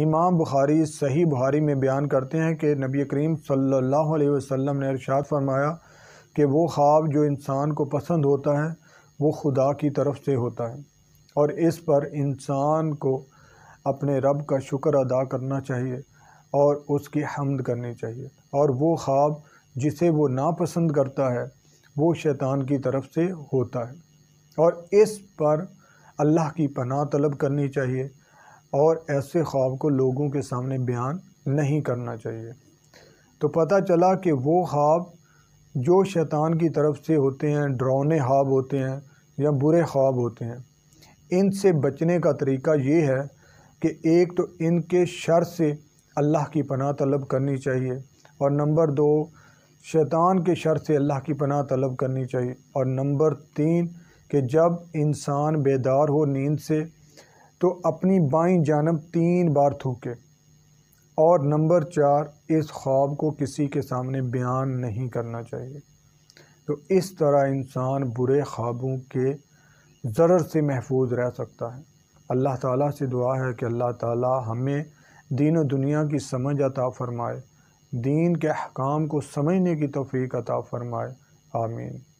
इमाम बुखारी सही बुखारी में बयान करते हैं कि नबी करीम सल्लल्लाहु अलैहि वसल्लम ने इरशाद फरमाया कि वो ख्वाब जो इंसान को पसंद होता है वो खुदा की तरफ से होता है और इस पर इंसान को अपने रब का शुक्र अदा करना चाहिए और उसकी हमद करनी चाहिए और वो ख्वाब जिसे वो नापसंद करता है वो शैतान की तरफ से होता है और इस पर अल्लाह की पनाह तलब करनी चाहिए और ऐसे ख्वाब को लोगों के सामने बयान नहीं करना चाहिए तो पता चला कि वो ख्वाब जो शैतान की तरफ से होते हैं ड्रौने ख्वाब होते हैं या बुरे ख्वाब होते हैं इनसे बचने का तरीका ये है कि एक तो इनके शर से अल्लाह की पनाह तलब करनी चाहिए और नंबर दो शैतान के शर से अल्लाह की पनाह तलब करनी चाहिए और नंबर तीन कि जब इंसान बेदार हो नींद से तो अपनी बाई जानब तीन बार थूके और नंबर चार इस ख्वाब को किसी के सामने बयान नहीं करना चाहिए तो इस तरह इंसान बुरे ख्वाबों के ज़र से महफूज रह सकता है अल्लाह ताला से दुआ है कि अल्लाह ताला हमें दीन और दुनिया की समझ अता फ़रमाए दीन के अहकाम को समझने की तोफ़ी अता फ़रमाए आमीन